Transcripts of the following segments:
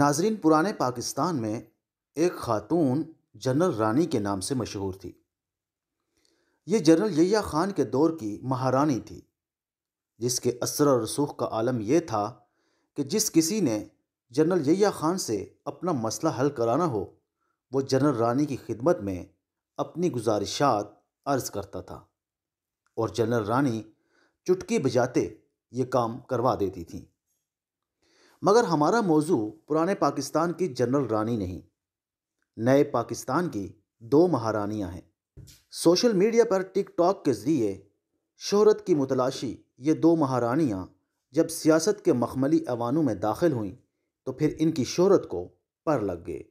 नाजरीन पुराने पाकिस्तान में एक खातून जनरल रानी के नाम से मशहूर थी ये जनरल यया खान के दौर की महारानी थी जिसके असर और रसूख का आलम यह था कि जिस किसी ने जनरल यया खान से अपना मसला हल कराना हो वो जनरल रानी की खिदमत में अपनी गुजारिशात अर्ज करता था और जनरल रानी चुटकी बजाते ये काम करवा देती थी मगर हमारा मौजू पुराने पाकिस्तान की जनरल रानी नहीं नए पाकिस्तान की दो महारानियां हैं सोशल मीडिया पर टिकटॉक के ज़रिए शहरत की मुतलाशी ये दो महारानियां जब सियासत के मखमली अवानों में दाखिल हुईं तो फिर इनकी शहरत को पर लग गए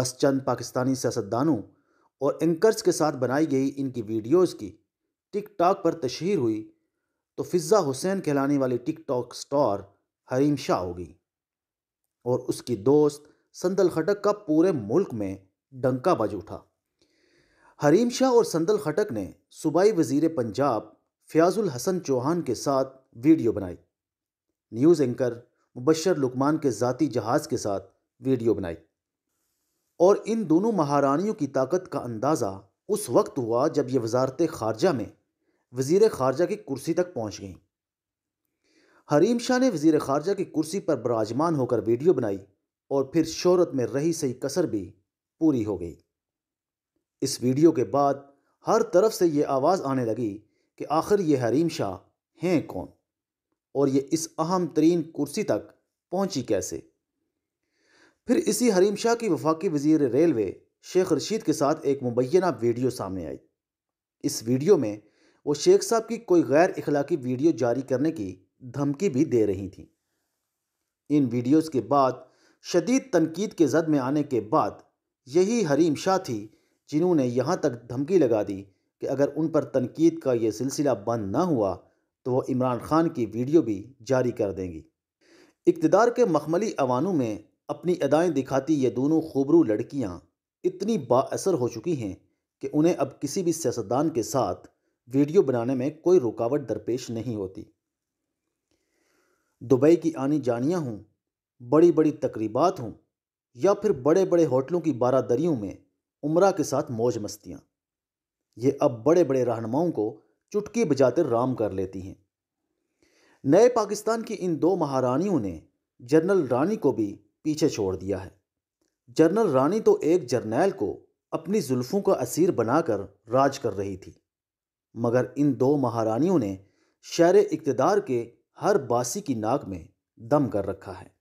बस चंद पाकिस्तानी सियासतदानों और एंकर्स के साथ बनाई गई इनकी वीडियोस की टिकटॉक पर तशहर हुई तो फिज़ा हुसैन कहलाने वाली टिकटॉक स्टार हरीम शाह हो गई और उसकी दोस्त संदल खटक का पूरे मुल्क में डंका बज उठा हरीम शाह और संदल खटक ने सूबाई वजीर पंजाब फयाजुल हसन चौहान के साथ वीडियो बनाई न्यूज़ एंकर मुबशर लुकमान के ज़ाती जहाज़ के साथ वीडियो बनाई और इन दोनों महारानियों की ताकत का अंदाज़ा उस वक्त हुआ जब ये वजारत खारजा में वज़ी ख़ारजा की कुर्सी तक पहुँच गईं हरीम शाह ने वजीर खारजा की कुर्सी पर बराजमान होकर वीडियो बनाई और फिर शोहरत में रही सही कसर भी पूरी हो गई इस वीडियो के बाद हर तरफ से ये आवाज़ आने लगी कि आखिर ये हरीम शाह हैं कौन और ये इस अहम तरीन कुर्सी तक पहुंची कैसे फिर इसी हरीम शाह की वफाकी वजीर रेलवे शेख रशीद के साथ एक मुबैना वीडियो सामने आई इस वीडियो में वो शेख साहब की कोई गैर अखलाकी वीडियो जारी करने की धमकी भी दे रही थी इन वीडियोस के बाद शदीद तनकीद के जद में आने के बाद यही हरीम शाह थी जिन्होंने यहाँ तक धमकी लगा दी कि अगर उन पर तनकीद का यह सिलसिला बंद ना हुआ तो वह इमरान खान की वीडियो भी जारी कर देंगी इकतदार के मखमली अवानों में अपनी अदाएँ दिखाती ये दोनों खूबरू लड़कियाँ इतनी बासर हो चुकी हैं कि उन्हें अब किसी भी सियासतदान के साथ वीडियो बनाने में कोई रुकावट दरपेश नहीं होती दुबई की आनी जानियाँ हों बड़ी बड़ी तकरीबात हों या फिर बड़े बड़े होटलों की बारादरियों में उम्र के साथ मौज मस्तियाँ ये अब बड़े बड़े रहनुमाओं को चुटकी बजाते राम कर लेती हैं नए पाकिस्तान की इन दो महारानियों ने जनरल रानी को भी पीछे छोड़ दिया है जनरल रानी तो एक जर्नैल को अपनी जुल्फ़ों का असीर बनाकर राज कर रही थी मगर इन दो महारानियों ने शहर इकतदार के हर बासी की नाक में दम कर रखा है